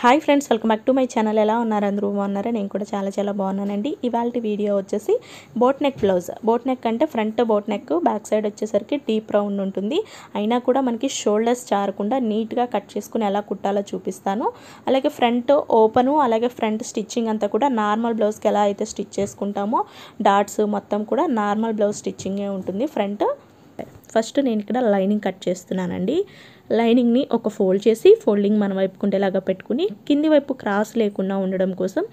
hi friends welcome back to my channel ఎలా ఉన్నారు అందరూ బాగున్నారా నేను కూడా చాలా చాలా బాగున్నానండి ఇవాళ వీడియో వచ్చేసి boat neck blouse boat neck అంటే front boat neck back side వచ్చేసరికి డీప్ రౌండ్ ఉంటుంది అయినా కూడా మనకి షోల్డర్స్ చారకుండా నీట్గా కట్ చేసుకుని ఎలా కుట్టాలో చూపిస్తాను అలాగే ఫ్రంట్ ఓపెను అలాగే ఫ్రంట్ స్టిచ్చింగ్ అంతా కూడా నార్మల్ బ్లౌజ్కి ఎలా అయితే స్టిచ్ చేసుకుంటామో డాట్స్ మొత్తం కూడా నార్మల్ బ్లౌజ్ స్టిచ్చింగే ఉంటుంది ఫ్రంట్ ఫస్ట్ నేను ఇక్కడ లైనింగ్ కట్ చేస్తున్నానండి లైనింగ్ని ఒక ఫోల్డ్ చేసి ఫోల్డింగ్ మన ఉండేలాగా పెట్టుకుని కింది వైపు క్రాస్ లేకుండా ఉండడం కోసం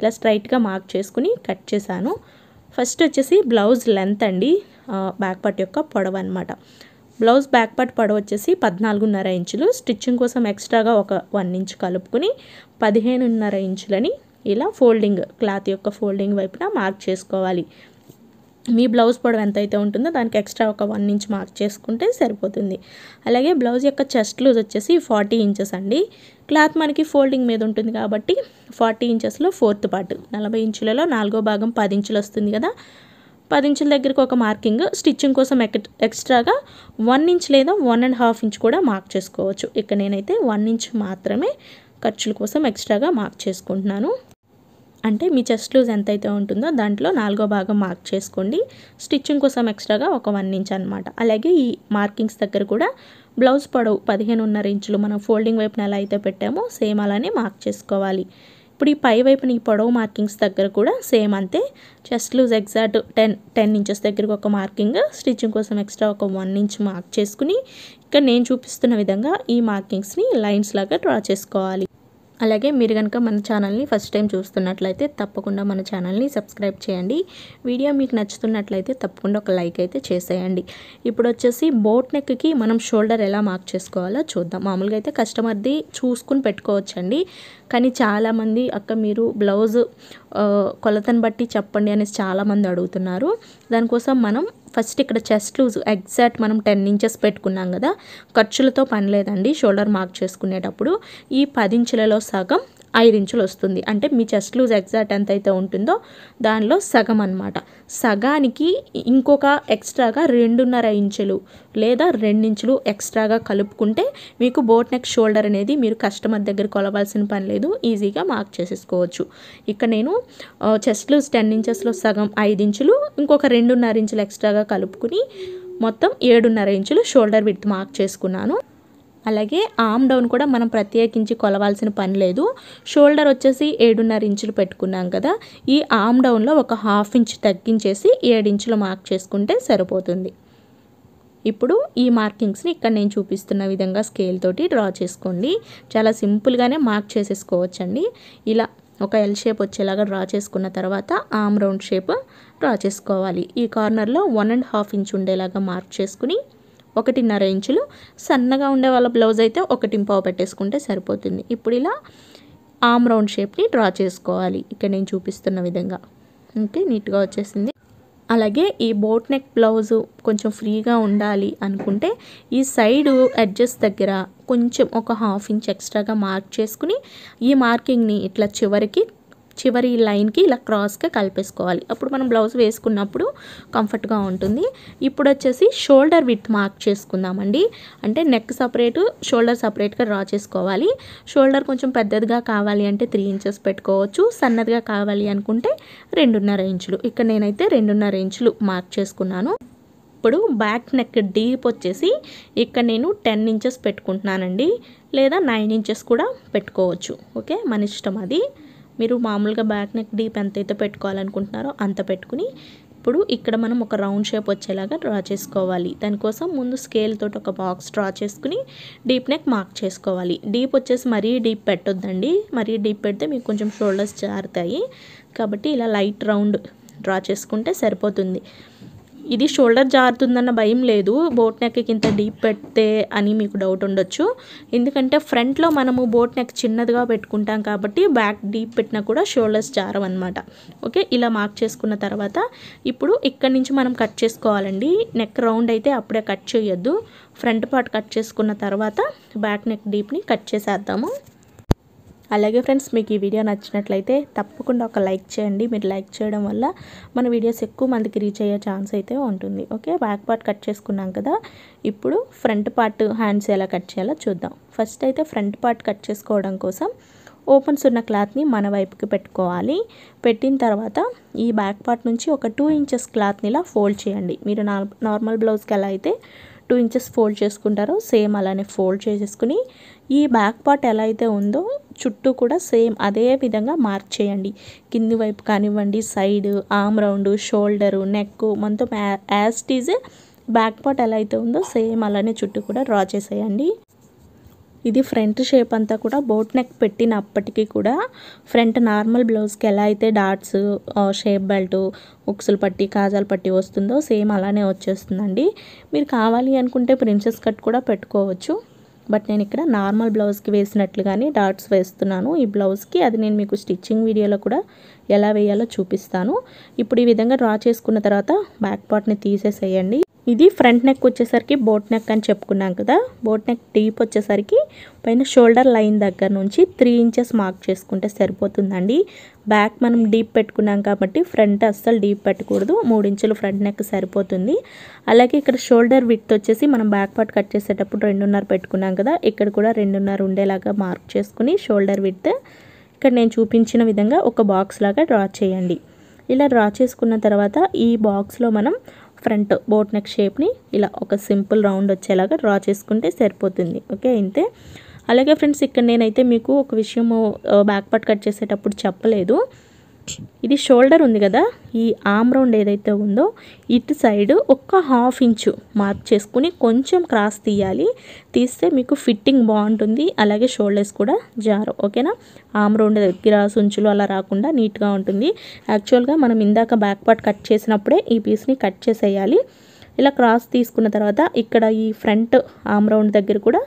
ఇలా స్ట్రైట్గా మార్క్ చేసుకుని కట్ చేశాను ఫస్ట్ వచ్చేసి బ్లౌజ్ లెంత్ అండి బ్యాక్ పార్ట్ యొక్క పొడవ అనమాట బ్లౌజ్ బ్యాక్ పార్ట్ పొడవ వచ్చేసి పద్నాలుగున్నర ఇంచులు స్టిచ్చింగ్ కోసం ఎక్స్ట్రాగా ఒక వన్ ఇంచ్ కలుపుకుని పదిహేనున్నర ఇంచులని ఇలా ఫోల్డింగ్ క్లాత్ యొక్క ఫోల్డింగ్ వైపున మార్క్ చేసుకోవాలి మీ బ్లౌజ్ పొడవు ఎంత అయితే ఉంటుందో దానికి ఎక్స్ట్రా ఒక వన్ ఇంచ్ మార్క్ చేసుకుంటే సరిపోతుంది అలాగే బ్లౌజ్ యొక్క చెస్ట్ లూజ్ వచ్చేసి ఫార్టీ ఇంచెస్ అండి క్లాత్ మనకి ఫోల్డింగ్ మీద ఉంటుంది కాబట్టి ఫార్టీ ఇంచెస్లో ఫోర్త్ పార్ట్ నలభై ఇంచులలో నాలుగో భాగం పది ఇంచులు వస్తుంది కదా పది ఇంచుల దగ్గరకు ఒక మార్కింగ్ స్టిచ్చింగ్ కోసం ఎక్స్ట్రాగా వన్ ఇంచ్ లేదా వన్ అండ్ హాఫ్ ఇంచ్ కూడా మార్క్ చేసుకోవచ్చు ఇక్కడ నేనైతే వన్ ఇంచ్ మాత్రమే ఖర్చుల కోసం ఎక్స్ట్రాగా మార్క్ చేసుకుంటున్నాను అంటే మీ చెస్ట్ లూజ్ ఎంత అయితే ఉంటుందో దాంట్లో నాలుగో భాగం మార్క్ చేసుకోండి స్టిచ్చింగ్ కోసం ఎక్స్ట్రాగా ఒక వన్ ఇంచ్ అనమాట అలాగే ఈ మార్కింగ్స్ దగ్గర కూడా బ్లౌజ్ పొడవు పదిహేనున్నర ఇంచులు మనం ఫోల్డింగ్ వైపున ఎలా అయితే పెట్టామో సేమ్ అలానే మార్క్ చేసుకోవాలి ఇప్పుడు ఈ పై వైపున ఈ పొడవు మార్కింగ్స్ దగ్గర కూడా సేమ్ అంతే chest loose exact ten ten inches దగ్గరకు ఒక మార్కింగ్ స్టిచ్చింగ్ కోసం ఎక్స్ట్రా ఒక వన్ ఇంచ్ మార్క్ చేసుకుని ఇక్కడ నేను చూపిస్తున్న విధంగా ఈ మార్కింగ్స్ని లైన్స్ లాగా డ్రా చేసుకోవాలి అలాగే మీరు కనుక మన ఛానల్ని ఫస్ట్ టైం చూస్తున్నట్లయితే తప్పకుండా మన ఛానల్ని సబ్స్క్రైబ్ చేయండి వీడియో మీకు నచ్చుతున్నట్లయితే తప్పకుండా ఒక లైక్ అయితే చేసేయండి ఇప్పుడు వచ్చేసి బోట్ నెక్కి మనం షోల్డర్ ఎలా మార్క్ చేసుకోవాలో చూద్దాం మామూలుగా అయితే కస్టమర్ది చూసుకుని పెట్టుకోవచ్చండి కానీ చాలామంది అక్క మీరు బ్లౌజ్ కొలతను బట్టి చెప్పండి అనేసి చాలామంది అడుగుతున్నారు దానికోసం మనం ఫస్ట్ ఇక్కడ చెస్ట్ లూజ్ ఎగ్జాక్ట్ మనం టెన్ ఇంచెస్ పెట్టుకున్నాం కదా ఖర్చులతో పని లేదండి షోల్డర్ మార్క్ చేసుకునేటప్పుడు ఈ పది ఇంచులలో సగం ఐదు ఇంచులు వస్తుంది అంటే మీ చెస్ట్ లూజ్ ఎగ్జాక్ట్ ఎంత అయితే ఉంటుందో దానిలో సగం అనమాట సగానికి ఇంకొక ఎక్స్ట్రాగా రెండున్నర ఇంచులు లేదా రెండించులు ఎక్స్ట్రాగా కలుపుకుంటే మీకు బోట్ నెక్ షోల్డర్ అనేది మీరు కస్టమర్ దగ్గర కొలవాల్సిన పని లేదు ఈజీగా మార్క్ చేసేసుకోవచ్చు ఇక్కడ నేను చెస్ట్ లూజ్ టెన్ ఇంచెస్లో సగం ఐదు ఇంచులు ఇంకొక రెండున్నర ఇంచులు ఎక్స్ట్రాగా కలుపుకుని మొత్తం ఏడున్నర ఇంచులు షోల్డర్ విత్ మార్క్ చేసుకున్నాను అలాగే ఆమ్ డౌన్ కూడా మనం ప్రత్యేకించి కొలవాల్సిన పని లేదు షోల్డర్ వచ్చేసి ఏడున్నర ఇంచులు పెట్టుకున్నాం కదా ఈ ఆమ్ డౌన్లో ఒక హాఫ్ ఇంచ్ తగ్గించేసి ఏడించులు మార్క్ చేసుకుంటే సరిపోతుంది ఇప్పుడు ఈ మార్కింగ్స్ని ఇక్కడ నేను చూపిస్తున్న విధంగా స్కేల్ తోటి డ్రా చేసుకోండి చాలా సింపుల్గానే మార్క్ చేసేసుకోవచ్చండి ఇలా ఒక ఎల్ షేప్ వచ్చేలాగా డ్రా చేసుకున్న తర్వాత ఆమ్ రౌండ్ షేప్ డ్రా చేసుకోవాలి ఈ కార్నర్లో వన్ అండ్ హాఫ్ ఇంచ్ ఉండేలాగా మార్క్ చేసుకుని ఒకటిన్నర ఇంచులు సన్నగా ఉండే వాళ్ళ బ్లౌజ్ అయితే ఒకటి పావు పెట్టేసుకుంటే సరిపోతుంది ఇప్పుడు ఇలా ఆమ్ రౌండ్ షేప్ని డ్రా చేసుకోవాలి ఇక్కడ నేను చూపిస్తున్న విధంగా ఓకే నీట్గా వచ్చేసింది అలాగే ఈ బోట్ నెక్ బ్లౌజు కొంచెం ఫ్రీగా ఉండాలి అనుకుంటే ఈ సైడు అడ్జస్ట్ దగ్గర కొంచెం ఒక హాఫ్ ఇంచ్ ఎక్స్ట్రాగా మార్క్ చేసుకుని ఈ మార్కింగ్ని ఇట్లా చివరికి చివరి లైన్కి ఇలా క్రాస్గా కలిపేసుకోవాలి అప్పుడు మనం బ్లౌజ్ వేసుకున్నప్పుడు కంఫర్ట్గా ఉంటుంది ఇప్పుడు వచ్చేసి షోల్డర్ విత్ మార్క్ చేసుకుందామండి అంటే నెక్ సపరేట్ షోల్డర్ సపరేట్గా డ్రా చేసుకోవాలి షోల్డర్ కొంచెం పెద్దదిగా కావాలి అంటే త్రీ ఇంచెస్ పెట్టుకోవచ్చు సన్నదిగా కావాలి అనుకుంటే రెండున్నర ఇంచులు ఇక్కడ నేనైతే రెండున్నర ఇంచులు మార్క్ చేసుకున్నాను ఇప్పుడు బ్యాక్ నెక్ డీప్ వచ్చేసి ఇక్కడ నేను టెన్ ఇంచెస్ పెట్టుకుంటున్నానండి లేదా నైన్ ఇంచెస్ కూడా పెట్టుకోవచ్చు ఓకే మన ఇష్టం అది మీరు మామూలుగా బ్యాక్ నెక్ డీప్ ఎంతైతే పెట్టుకోవాలనుకుంటున్నారో అంత పెట్టుకుని ఇప్పుడు ఇక్కడ మనం ఒక రౌండ్ షేప్ వచ్చేలాగా డ్రా చేసుకోవాలి దానికోసం ముందు స్కేల్ తోటి ఒక బాక్స్ డ్రా చేసుకుని డీప్ నెక్ మార్క్ చేసుకోవాలి డీప్ వచ్చేసి మరీ డీప్ పెట్టొద్దండి మరీ డీప్ పెడితే మీకు కొంచెం షోల్డర్స్ జారుతాయి కాబట్టి ఇలా లైట్ రౌండ్ డ్రా చేసుకుంటే సరిపోతుంది ఇది షోల్డర్ జారుతుందన్న భయం లేదు బోట్ నెక్కి ఇంత డీప్ పెడితే అని మీకు డౌట్ ఉండొచ్చు ఎందుకంటే ఫ్రంట్లో మనము బోట్ నెక్ చిన్నదిగా పెట్టుకుంటాం కాబట్టి బ్యాక్ డీప్ పెట్టినా కూడా షోల్డర్స్ అనమాట ఓకే ఇలా మార్క్ చేసుకున్న తర్వాత ఇప్పుడు ఇక్కడ నుంచి మనం కట్ చేసుకోవాలండి నెక్ రౌండ్ అయితే అప్పుడే కట్ చేయొద్దు ఫ్రంట్ పార్ట్ కట్ చేసుకున్న తర్వాత బ్యాక్ నెక్ డీప్ని కట్ చేసేద్దాము అలాగే ఫ్రెండ్స్ మీకు ఈ వీడియో నచ్చినట్లయితే తప్పకుండా ఒక లైక్ చేయండి మీరు లైక్ చేయడం వల్ల మన వీడియోస్ ఎక్కువ మందికి రీచ్ అయ్యే ఛాన్స్ అయితే ఉంటుంది ఓకే బ్యాక్ పార్ట్ కట్ చేసుకున్నాం కదా ఇప్పుడు ఫ్రంట్ పార్ట్ హ్యాండ్స్ ఎలా కట్ చేయాలో చూద్దాం ఫస్ట్ అయితే ఫ్రంట్ పార్ట్ కట్ చేసుకోవడం కోసం ఓపెన్స్ ఉన్న క్లాత్ని మన వైపుకి పెట్టుకోవాలి పెట్టిన తర్వాత ఈ బ్యాక్ పార్ట్ నుంచి ఒక టూ ఇంచెస్ క్లాత్ని ఇలా ఫోల్డ్ చేయండి మీరు నార్మల్ బ్లౌజ్కి ఎలా అయితే టూ ఇంచెస్ ఫోల్డ్ చేసుకుంటారో సేమ్ అలానే ఫోల్డ్ చేసేసుకుని ఈ బ్యాక్ పార్ట్ ఎలా అయితే ఉందో చుట్టూ కూడా సేమ్ అదే విధంగా మార్క్ చేయండి కింది వైపు కానివ్వండి side arm round shoulder neck మొత్తం యాస్టీజ్ బ్యాక్ పార్ట్ ఎలా అయితే ఉందో సేమ్ అలానే చుట్టూ కూడా డ్రా చేసేయండి ఇది ఫ్రంట్ షేప్ అంతా కూడా బోట్ నెక్ పెట్టినప్పటికీ కూడా ఫ్రంట్ నార్మల్ బ్లౌజ్కి ఎలా అయితే డాట్స్ షేప్ బెల్ట్ ఉక్సులు పట్టి కాజాలు పట్టి వస్తుందో సేమ్ అలానే వచ్చేస్తుందండి మీరు కావాలి అనుకుంటే ప్రిన్సెస్ కట్ కూడా పెట్టుకోవచ్చు బట్ నేను ఇక్కడ నార్మల్ బ్లౌజ్కి వేసినట్లుగానే డాట్స్ వేస్తున్నాను ఈ బ్లౌజ్కి అది నేను మీకు స్టిచ్చింగ్ వీడియోలో కూడా ఎలా వేయాలో చూపిస్తాను ఇప్పుడు ఈ విధంగా డ్రా చేసుకున్న తర్వాత బ్యాక్ పార్ట్ని తీసేసేయండి ఇది ఫ్రంట్ నెక్ వచ్చేసరికి బోట్ నెక్ అని చెప్పుకున్నాం కదా బోట్ నెక్ డీప్ వచ్చేసరికి పైన షోల్డర్ లైన్ దగ్గర నుంచి త్రీ ఇంచెస్ మార్క్ చేసుకుంటే సరిపోతుందండి బ్యాక్ మనం డీప్ పెట్టుకున్నాం కాబట్టి ఫ్రంట్ అస్సలు డీప్ పెట్టకూడదు మూడు ఇంచులు ఫ్రంట్ నెక్ సరిపోతుంది అలాగే ఇక్కడ షోల్డర్ విత్ వచ్చేసి మనం బ్యాక్ పార్ట్ కట్ చేసేటప్పుడు రెండున్నర పెట్టుకున్నాం కదా ఇక్కడ కూడా రెండున్నర ఉండేలాగా మార్క్ చేసుకుని షోల్డర్ విత్ ఇక్కడ నేను చూపించిన విధంగా ఒక బాక్స్ లాగా డ్రా చేయండి ఇలా డ్రా చేసుకున్న తర్వాత ఈ బాక్స్లో మనం ఫ్రంట్ బోట్ నెక్ షేప్ని ఇలా ఒక సింపుల్ రౌండ్ వచ్చేలాగా డ్రా చేసుకుంటే సరిపోతుంది ఓకే అయితే అలాగే ఫ్రెండ్స్ ఇక్కడ నేనైతే మీకు ఒక విషయము బ్యాక్ పార్ట్ కట్ చేసేటప్పుడు చెప్పలేదు ఇది షోల్డర్ ఉంది కదా ఈ ఆమ్ రౌండ్ ఏదైతే ఉందో ఇటు సైడ్ ఒక్క హాఫ్ ఇంచు మార్క్ చేసుకుని కొంచెం క్రాస్ తీయాలి తీస్తే మీకు ఫిట్టింగ్ బాగుంటుంది అలాగే షోల్డర్స్ కూడా జారు ఓకేనా ఆమ్ రౌండ్ దగ్గర సుంచులు అలా రాకుండా నీట్గా ఉంటుంది యాక్చువల్గా మనం ఇందాక బ్యాక్ పార్ట్ కట్ చేసినప్పుడే ఈ పీస్ని కట్ చేసేయాలి ఇలా క్రాస్ తీసుకున్న తర్వాత ఇక్కడ ఈ ఫ్రంట్ ఆమ్ రౌండ్ దగ్గర కూడా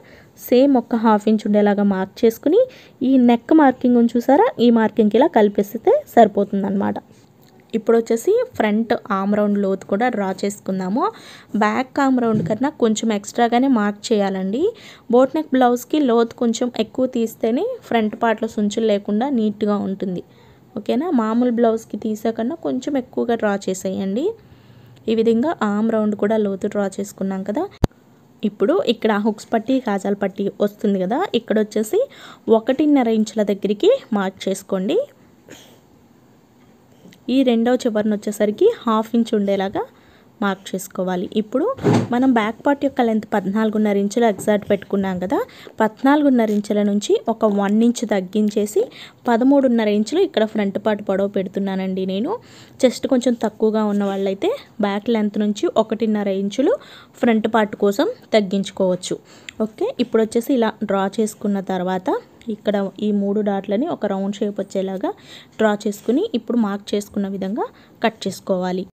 సేమ్ ఒక్క హాఫ్ ఇంచ్ ఉండేలాగా మార్క్ చేసుకుని ఈ నెక్ మార్కింగ్ చూసారా ఈ మార్కింగ్కి ఇలా కలిపిస్తే సరిపోతుందన్నమాట ఇప్పుడు వచ్చేసి ఫ్రంట్ ఆమ్ రౌండ్ లోతు కూడా డ్రా చేసుకుందాము బ్యాక్ ఆమ్ రౌండ్ కన్నా కొంచెం ఎక్స్ట్రాగానే మార్క్ చేయాలండి బోట్ నెక్ బ్లౌజ్కి లోత్ కొంచెం ఎక్కువ తీస్తేనే ఫ్రంట్ పార్ట్లో సుంచులు లేకుండా నీట్గా ఉంటుంది ఓకేనా మామూలు బ్లౌజ్కి తీసాకన్నా కొంచెం ఎక్కువగా డ్రా చేసేయండి ఈ విధంగా ఆమ్ రౌండ్ కూడా లోతు డ్రా చేసుకున్నాం కదా ఇప్పుడు ఇక్కడ హుక్స్ పట్టి కాజాల పట్టి వస్తుంది కదా ఇక్కడ వచ్చేసి ఒకటిన్నర ఇంచుల దగ్గరికి మార్క్ చేసుకోండి ఈ రెండవ చివరిని వచ్చేసరికి హాఫ్ ఇంచ్ ఉండేలాగా మార్క్ చేసుకోవాలి ఇప్పుడు మనం బ్యాక్ పార్ట్ యొక్క లెంత్ పద్నాలుగున్నర ఇంచులు ఎగ్జాక్ట్ పెట్టుకున్నాం కదా పద్నాలుగున్నర ఇంచుల నుంచి ఒక వన్ ఇంచు తగ్గించేసి పదమూడున్నర ఇంచులు ఇక్కడ ఫ్రంట్ పార్ట్ పొడవు పెడుతున్నానండి నేను చెస్ట్ కొంచెం తక్కువగా ఉన్న వాళ్ళైతే బ్యాక్ లెంత్ నుంచి ఒకటిన్నర ఇంచులు ఫ్రంట్ పార్ట్ కోసం తగ్గించుకోవచ్చు ఓకే ఇప్పుడు వచ్చేసి ఇలా డ్రా చేసుకున్న తర్వాత ఇక్కడ ఈ మూడు డాట్లని ఒక రౌండ్ షేప్ వచ్చేలాగా డ్రా చేసుకుని ఇప్పుడు మార్క్ చేసుకున్న విధంగా కట్ చేసుకోవాలి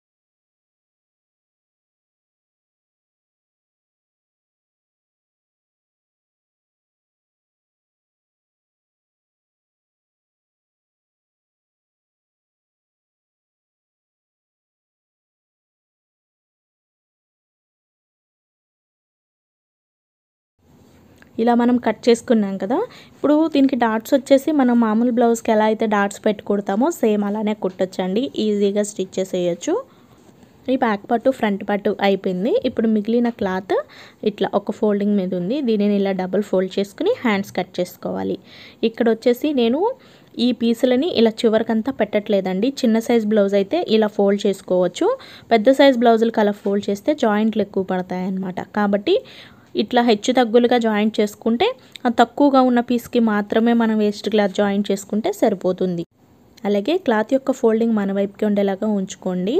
ఇలా మనం కట్ చేసుకున్నాం కదా ఇప్పుడు దీనికి డాట్స్ వచ్చేసి మనం మామూలు బ్లౌజ్కి ఎలా అయితే డాట్స్ పెట్టి కుడతామో సేమ్ అలానే అండి ఈజీగా స్టిచ్ చేసేయచ్చు ఈ బ్యాక్ పట్టు ఫ్రంట్ పట్టు అయిపోయింది ఇప్పుడు మిగిలిన క్లాత్ ఇట్లా ఒక ఫోల్డింగ్ మీద ఉంది దీనిని ఇలా డబుల్ ఫోల్డ్ చేసుకుని హ్యాండ్స్ కట్ చేసుకోవాలి ఇక్కడ వచ్చేసి నేను ఈ పీసులని ఇలా చివరికంతా పెట్టట్లేదండి చిన్న సైజ్ బ్లౌజ్ అయితే ఇలా ఫోల్డ్ చేసుకోవచ్చు పెద్ద సైజ్ బ్లౌజులకు అలా ఫోల్డ్ చేస్తే జాయింట్లు ఎక్కువ పడతాయి అన్నమాట కాబట్టి ఇట్లా హెచ్చు తగ్గులుగా జాయింట్ చేసుకుంటే తక్కువగా ఉన్న పీస్కి మాత్రమే మనం వేస్ట్ క్లాత్ జాయింట్ చేసుకుంటే సరిపోతుంది అలాగే క్లాత్ యొక్క ఫోల్డింగ్ మన వైపుకి ఉండేలాగా ఉంచుకోండి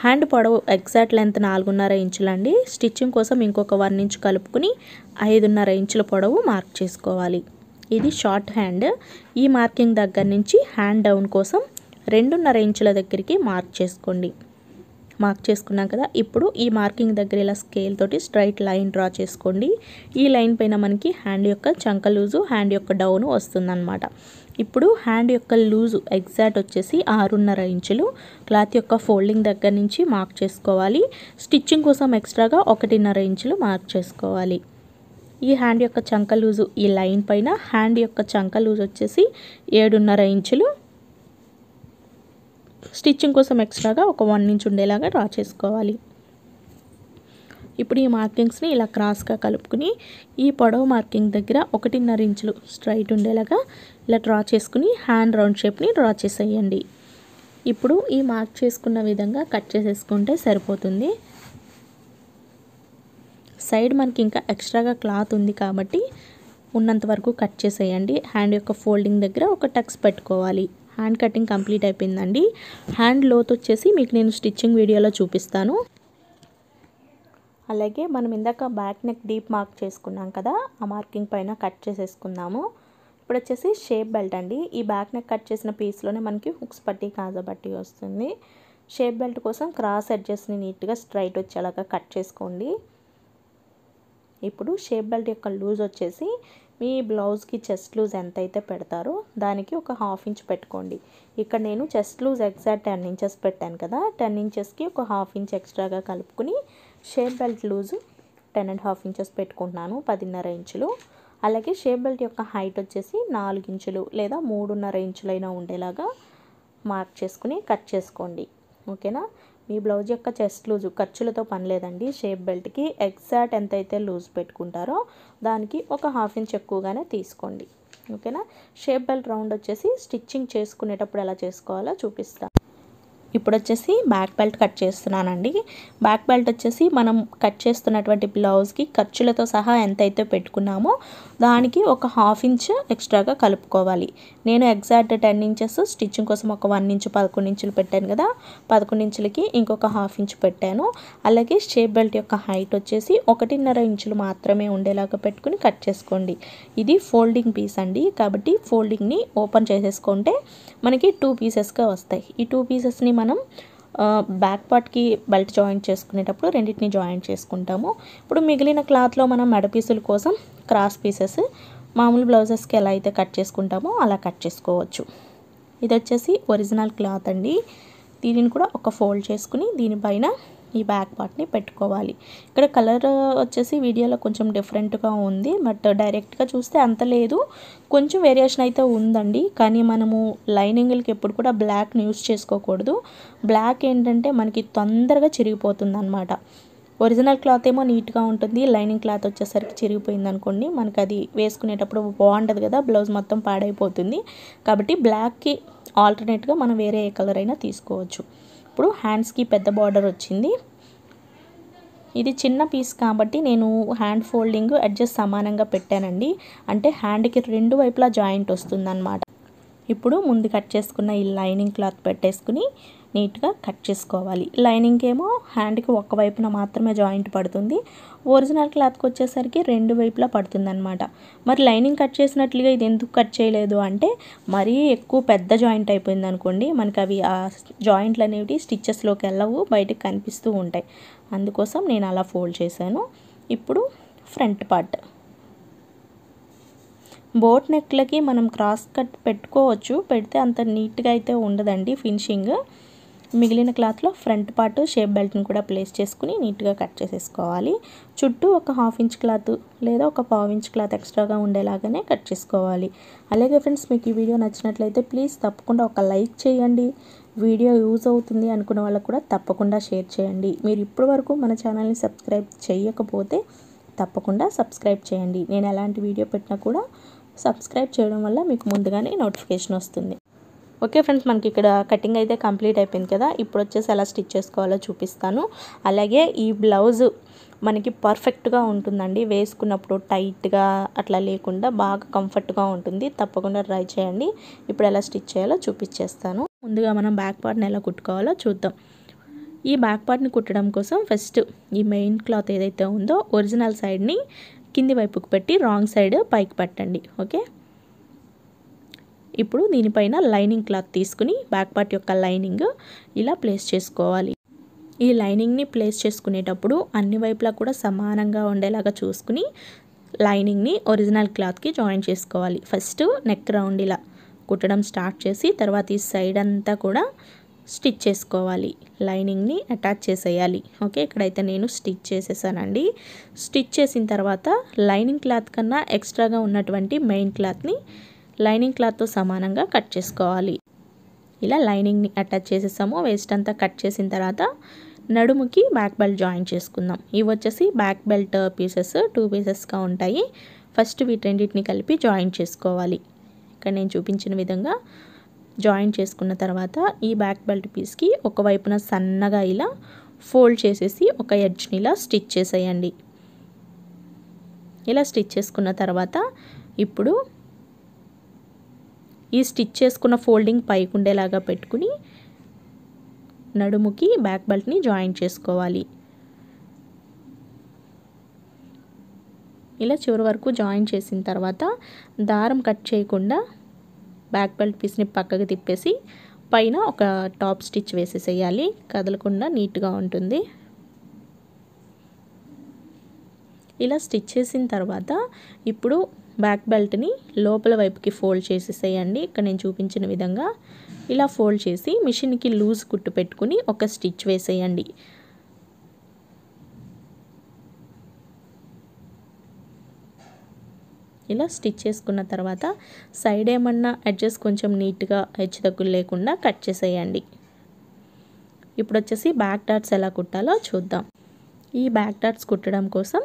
హ్యాండ్ పొడవు ఎగ్జాక్ట్ లెంత్ నాలుగున్నర ఇంచులండి స్టిచ్చింగ్ కోసం ఇంకొక వన్ ఇంచ్ కలుపుకుని ఐదున్నర ఇంచుల పొడవు మార్క్ చేసుకోవాలి ఇది షార్ట్ హ్యాండ్ ఈ మార్కింగ్ దగ్గర నుంచి హ్యాండ్ డౌన్ కోసం రెండున్నర ఇంచుల దగ్గరికి మార్క్ చేసుకోండి మార్క్ చేసుకున్నాం కదా ఇప్పుడు ఈ మార్కింగ్ దగ్గర ఇలా స్కేల్ తోటి స్ట్రైట్ లైన్ డ్రా చేసుకోండి ఈ లైన్ పైన మనకి హ్యాండ్ యొక్క చంక లూజు హ్యాండ్ యొక్క డౌను వస్తుందన్నమాట ఇప్పుడు హ్యాండ్ యొక్క లూజు ఎగ్జాక్ట్ వచ్చేసి ఆరున్నర ఇంచులు క్లాత్ యొక్క ఫోల్డింగ్ దగ్గర నుంచి మార్క్ చేసుకోవాలి స్టిచ్చింగ్ కోసం ఎక్స్ట్రాగా ఒకటిన్నర ఇంచులు మార్క్ చేసుకోవాలి ఈ హ్యాండ్ యొక్క చంక లూజు ఈ లైన్ పైన హ్యాండ్ యొక్క చంక లూజ్ వచ్చేసి ఏడున్నర ఇంచులు స్టిచ్చింగ్ కోసం ఎక్స్ట్రాగా ఒక వన్ ఇంచ్ ఉండేలాగా డ్రా చేసుకోవాలి ఇప్పుడు ఈ మార్కింగ్స్ని ఇలా క్రాస్గా కలుపుకుని ఈ పొడవు మార్కింగ్ దగ్గర ఒకటిన్నర ఇంచులు స్ట్రైట్ ఉండేలాగా ఇలా డ్రా చేసుకుని హ్యాండ్ రౌండ్ షేప్ని డ్రా చేసేయండి ఇప్పుడు ఈ మార్క్ చేసుకున్న విధంగా కట్ చేసేసుకుంటే సరిపోతుంది సైడ్ మనకి ఇంకా ఎక్స్ట్రాగా క్లాత్ ఉంది కాబట్టి ఉన్నంత వరకు కట్ చేసేయండి హ్యాండ్ యొక్క ఫోల్డింగ్ దగ్గర ఒక టక్స్ పెట్టుకోవాలి హ్యాండ్ కటింగ్ కంప్లీట్ అయిపోయిందండి హ్యాండ్ లోత్ వచ్చేసి మీకు నేను స్టిచ్చింగ్ వీడియోలో చూపిస్తాను అలాగే మనం ఇందాక బ్యాక్ నెక్ డీప్ మార్క్ చేసుకున్నాం కదా ఆ మార్కింగ్ పైన కట్ చేసేసుకుందాము ఇప్పుడు వచ్చేసి షేప్ బెల్ట్ అండి ఈ బ్యాక్ నెక్ కట్ చేసిన పీస్లోనే మనకి హుక్స్ పట్టి కాజా వస్తుంది షేప్ బెల్ట్ కోసం క్రాస్ అడ్జస్ట్ని నీట్గా స్ట్రైట్ వచ్చేలాగా కట్ చేసుకోండి ఇప్పుడు షేప్ బెల్ట్ యొక్క లూజ్ వచ్చేసి మీ బ్లౌజ్కి చెస్ట్ లూజ్ ఎంత అయితే పెడతారో దానికి ఒక హాఫ్ ఇంచ్ పెట్టుకోండి ఇక్కడ నేను chest loose exact ten inches పెట్టాను కదా టెన్ ఇంచెస్కి ఒక హాఫ్ ఇంచ్ ఎక్స్ట్రాగా కలుపుకుని shape belt loose ten and half inches పెట్టుకుంటున్నాను పదిన్నర ఇంచులు అలాగే షేప్ బెల్ట్ యొక్క హైట్ వచ్చేసి నాలుగు ఇంచులు లేదా మూడున్నర ఇంచులైనా ఉండేలాగా మార్క్ చేసుకుని కట్ చేసుకోండి ఓకేనా మీ బ్లౌజ్ యొక్క చెస్ట్ లూజు ఖర్చులతో పని లేదండి షేప్ బెల్ట్కి ఎగ్జాక్ట్ ఎంత అయితే లూజ్ పెట్టుకుంటారో దానికి ఒక హాఫ్ ఇంచ్ ఎక్కువగానే తీసుకోండి ఓకేనా షేప్ బెల్ట్ రౌండ్ వచ్చేసి స్టిచ్చింగ్ చేసుకునేటప్పుడు ఎలా చేసుకోవాలో చూపిస్తాను ఇప్పుడు వచ్చేసి బ్యాక్ బెల్ట్ కట్ చేస్తున్నానండి బ్యాక్ బెల్ట్ వచ్చేసి మనం కట్ చేస్తున్నటువంటి బ్లౌజ్కి ఖర్చులతో సహా ఎంతైతే పెట్టుకున్నామో దానికి ఒక హాఫ్ ఇంచ్ ఎక్స్ట్రాగా కలుపుకోవాలి నేను ఎగ్జాక్ట్ టెన్ ఇంచెస్ స్టిచ్చింగ్ కోసం ఒక వన్ ఇంచ్ పదకొండు ఇంచులు పెట్టాను కదా పదకొండు ఇంచులకి ఇంకొక హాఫ్ ఇంచ్ పెట్టాను అలాగే షేప్ బెల్ట్ యొక్క హైట్ వచ్చేసి ఒకటిన్నర ఇంచులు మాత్రమే ఉండేలాగా పెట్టుకుని కట్ చేసుకోండి ఇది ఫోల్డింగ్ పీస్ అండి కాబట్టి ఫోల్డింగ్ని ఓపెన్ చేసేసుకుంటే మనకి టూ పీసెస్గా వస్తాయి ఈ టూ పీసెస్ని మనం బ్యాక్ పార్ట్కి బెల్ట్ జాయిన్ చేసుకునేటప్పుడు రెండింటిని జాయిన్ చేసుకుంటాము ఇప్పుడు మిగిలిన క్లాత్లో మనం మెడ పీసుల కోసం క్రాస్ పీసెస్ మామూలు బ్లౌజెస్కి ఎలా అయితే కట్ చేసుకుంటామో అలా కట్ చేసుకోవచ్చు ఇది వచ్చేసి ఒరిజినల్ క్లాత్ అండి దీనిని కూడా ఒక ఫోల్డ్ చేసుకుని దీనిపైన ఈ బ్యాక్ పార్ట్ని పెట్టుకోవాలి ఇక్కడ కలర్ వచ్చేసి వీడియోలో కొంచెం డిఫరెంట్గా ఉంది బట్ డైరెక్ట్గా చూస్తే అంత లేదు కొంచెం వేరియేషన్ అయితే ఉందండి కానీ మనము లైనింగ్లకి ఎప్పుడు కూడా బ్లాక్ని యూస్ చేసుకోకూడదు బ్లాక్ ఏంటంటే మనకి తొందరగా చిరిగిపోతుంది అనమాట ఒరిజినల్ క్లాత్ ఏమో నీట్గా ఉంటుంది లైనింగ్ క్లాత్ వచ్చేసరికి చిరిగిపోయింది అనుకోండి మనకు అది వేసుకునేటప్పుడు బాగుంటుంది కదా బ్లౌజ్ మొత్తం పాడైపోతుంది కాబట్టి బ్లాక్కి ఆల్టర్నేట్గా మనం వేరే ఏ కలర్ అయినా తీసుకోవచ్చు ఇప్పుడు హ్యాండ్స్కి పెద్ద బార్డర్ వచ్చింది ఇది చిన్న పీస్ కాబట్టి నేను హ్యాండ్ ఫోల్డింగ్ అడ్జస్ట్ సమానంగా పెట్టానండి అంటే హ్యాండ్కి రెండు వైపులా జాయింట్ వస్తుందన్నమాట ఇప్పుడు ముందు కట్ చేసుకున్న ఈ లైనింగ్ క్లాత్ పెట్టేసుకుని నీట్గా కట్ చేసుకోవాలి లైనింగ్ ఏమో హ్యాండ్కి ఒక వైపున మాత్రమే జాయింట్ పడుతుంది ఒరిజినల్ క్లాత్కి వచ్చేసరికి రెండు వైపులా పడుతుంది అనమాట మరి లైనింగ్ కట్ చేసినట్లుగా ఇది ఎందుకు కట్ చేయలేదు అంటే మరీ ఎక్కువ పెద్ద జాయింట్ అయిపోయింది అనుకోండి మనకి అవి ఆ జాయింట్లు అనేవి స్టిచ్చెస్లోకి వెళ్ళవు బయటకు కనిపిస్తూ ఉంటాయి అందుకోసం నేను అలా ఫోల్డ్ చేశాను ఇప్పుడు ఫ్రంట్ పార్ట్ బోట్ నెక్లకి మనం క్రాస్ కట్ పెట్టుకోవచ్చు పెడితే అంత నీట్గా అయితే ఉండదండి ఫినిషింగ్ మిగిలిన క్లాత్లో ఫ్రంట్ పార్ట్ షేప్ బెల్ట్ని కూడా ప్లేస్ చేసుకుని నీట్గా కట్ చేసేసుకోవాలి చుట్టూ ఒక హాఫ్ ఇంచ్ క్లాత్ లేదా ఒక పావు ఇంచ్ క్లాత్ ఎక్స్ట్రాగా ఉండేలాగానే కట్ చేసుకోవాలి అలాగే ఫ్రెండ్స్ మీకు ఈ వీడియో నచ్చినట్లయితే ప్లీజ్ తప్పకుండా ఒక లైక్ చేయండి వీడియో యూజ్ అవుతుంది అనుకున్న వాళ్ళకు కూడా తప్పకుండా షేర్ చేయండి మీరు ఇప్పటి వరకు మన ఛానల్ని సబ్స్క్రైబ్ చేయకపోతే తప్పకుండా సబ్స్క్రైబ్ చేయండి నేను ఎలాంటి వీడియో పెట్టినా కూడా సబ్స్క్రైబ్ చేయడం వల్ల మీకు ముందుగానే నోటిఫికేషన్ వస్తుంది ఓకే ఫ్రెండ్స్ మనకి ఇక్కడ కటింగ్ అయితే కంప్లీట్ అయిపోయింది కదా ఇప్పుడు వచ్చేసి ఎలా స్టిచ్ చేసుకోవాలో చూపిస్తాను అలాగే ఈ బ్లౌజ్ మనకి పర్ఫెక్ట్గా ఉంటుందండి వేసుకున్నప్పుడు టైట్గా అట్లా లేకుండా బాగా కంఫర్ట్గా ఉంటుంది తప్పకుండా ట్రై చేయండి ఇప్పుడు ఎలా స్టిచ్ చేయాలో చూపించేస్తాను ముందుగా మనం బ్యాక్ పార్ట్ని ఎలా కుట్టుకోవాలో చూద్దాం ఈ బ్యాక్ పార్ట్ని కుట్టడం కోసం ఫస్ట్ ఈ మెయిన్ క్లాత్ ఏదైతే ఉందో ఒరిజినల్ సైడ్ని కింది వైపుకి పెట్టి రాంగ్ సైడ్ పైకి పట్టండి ఓకే ఇప్పుడు దీనిపైన లైనింగ్ క్లాత్ తీసుకుని బ్యాక్ పార్ట్ యొక్క లైనింగ్ ఇలా ప్లేస్ చేసుకోవాలి ఈ లైనింగ్ని ప్లేస్ చేసుకునేటప్పుడు అన్ని వైపులా కూడా సమానంగా ఉండేలాగా చూసుకుని లైనింగ్ని ఒరిజినల్ క్లాత్కి జాయిన్ చేసుకోవాలి ఫస్ట్ నెక్ రౌండ్ ఇలా కుట్టడం స్టార్ట్ చేసి తర్వాత ఈ సైడ్ అంతా కూడా స్టిచ్ చేసుకోవాలి లైనింగ్ని అటాచ్ చేసేయాలి ఓకే ఇక్కడైతే నేను స్టిచ్ చేసేసానండి స్టిచ్ చేసిన తర్వాత లైనింగ్ క్లాత్ కన్నా ఎక్స్ట్రాగా ఉన్నటువంటి మెయిన్ క్లాత్ని లైనింగ్ క్లాత్తో సమానంగా కట్ చేసుకోవాలి ఇలా లైనింగ్ని అటాచ్ చేసేసాము వేస్ట్ అంతా కట్ చేసిన తర్వాత నడుముకి బ్యాక్ బెల్ట్ జాయిన్ చేసుకుందాం ఇవి వచ్చేసి బ్యాక్ బెల్ట్ పీసెస్ టూ పీసెస్గా ఉంటాయి ఫస్ట్ వీటన్నిటిని కలిపి జాయిన్ చేసుకోవాలి ఇక్కడ నేను చూపించిన విధంగా జాయిన్ చేసుకున్న తర్వాత ఈ బ్యాక్ బెల్ట్ పీస్కి ఒకవైపున సన్నగా ఇలా ఫోల్డ్ చేసేసి ఒక ఎడ్జ్ని ఇలా స్టిచ్ చేసేయండి ఇలా స్టిచ్ చేసుకున్న తర్వాత ఇప్పుడు ఈ స్టిచ్ చేసుకున్న ఫోల్డింగ్ పైకి ఉండేలాగా పెట్టుకుని నడుముకి బ్యాక్ బెల్ట్ని జాయిన్ చేసుకోవాలి ఇలా చివరి వరకు జాయిన్ చేసిన తర్వాత దారం కట్ చేయకుండా బ్యాక్ బెల్ట్ పీస్ని పక్కకు తిప్పేసి పైన ఒక టాప్ స్టిచ్ వేసేసేయాలి కదలకుండా నీట్గా ఉంటుంది ఇలా స్టిచ్ చేసిన తర్వాత ఇప్పుడు బ్యాక్ బెల్ట్ని లోపల వైపుకి ఫోల్డ్ చేసేసేయండి ఇక్కడ నేను చూపించిన విధంగా ఇలా ఫోల్డ్ చేసి మిషన్కి లూజ్ కుట్టు పెట్టుకుని ఒక స్టిచ్ వేసేయండి ఇలా స్టిచ్ చేసుకున్న తర్వాత సైడ్ ఏమన్నా అడ్జస్ట్ కొంచెం నీట్గా హెచ్చు తగ్గులు లేకుండా కట్ చేసేయండి ఇప్పుడు వచ్చేసి బ్యాక్ డాట్స్ ఎలా కుట్టాలో చూద్దాం ఈ బ్యాక్ డాట్స్ కుట్టడం కోసం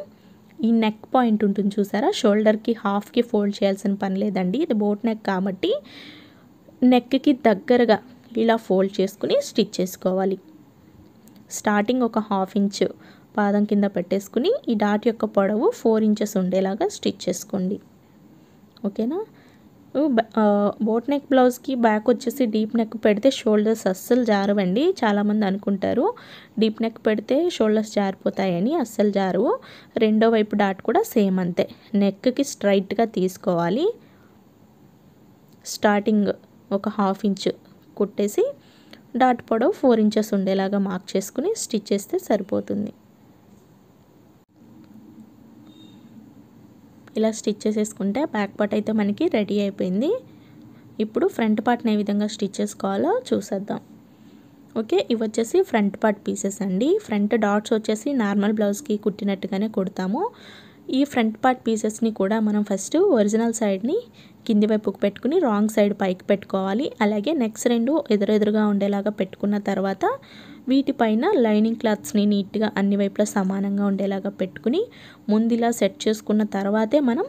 ఈ నెక్ పాయింట్ ఉంటుంది చూసారా షోల్డర్కి హాఫ్కి ఫోల్డ్ చేయాల్సిన పని లేదండి ఇది బోట్ నెక్ కాబట్టి నెక్కి దగ్గరగా ఇలా ఫోల్డ్ చేసుకుని స్టిచ్ చేసుకోవాలి స్టార్టింగ్ ఒక హాఫ్ ఇంచ్ పాదం కింద పెట్టేసుకుని ఈ డాట్ యొక్క పొడవు ఫోర్ ఇంచెస్ ఉండేలాగా స్టిచ్ చేసుకోండి ఓకేనా బోట్ నెక్ బ్లౌజ్కి బ్యాక్ వచ్చేసి డీప్ నెక్ పెడితే షోల్డర్స్ అస్సలు జారవండి చాలామంది అనుకుంటారు డీప్ నెక్ పెడితే షోల్డర్స్ జారిపోతాయని అస్సలు జారవు రెండో వైపు డాట్ కూడా సేమ్ అంతే నెక్కి స్ట్రైట్గా తీసుకోవాలి స్టార్టింగ్ ఒక హాఫ్ ఇంచ్ కుట్టేసి డాట్ పొడవు ఫోర్ ఇంచెస్ ఉండేలాగా మార్క్ చేసుకుని స్టిచ్ చేస్తే సరిపోతుంది ఇలా స్టిచ్ చేసేసుకుంటే బ్యాక్ పార్ట్ అయితే మనకి రెడీ అయిపోయింది ఇప్పుడు ఫ్రంట్ పార్ట్ని ఏ విధంగా స్టిచ్ చేసుకోవాలో చూసేద్దాం ఓకే ఇవి వచ్చేసి ఫ్రంట్ పార్ట్ పీసెస్ అండి ఫ్రంట్ డాట్స్ వచ్చేసి నార్మల్ బ్లౌజ్కి కుట్టినట్టుగానే కుడతాము ఈ ఫ్రంట్ పార్ట్ పీసెస్ని కూడా మనం ఫస్ట్ ఒరిజినల్ సైడ్ని కింది వైపుకు పెట్టుకుని రాంగ్ సైడ్ పైకి పెట్టుకోవాలి అలాగే నెక్స్ట్ రెండు ఎదురెదురుగా ఉండేలాగా పెట్టుకున్న తర్వాత వీటిపైన లైనింగ్ క్లాత్స్ని నీట్గా అన్ని వైపులా సమానంగా ఉండేలాగా పెట్టుకుని ముందు ఇలా సెట్ చేసుకున్న తర్వాతే మనం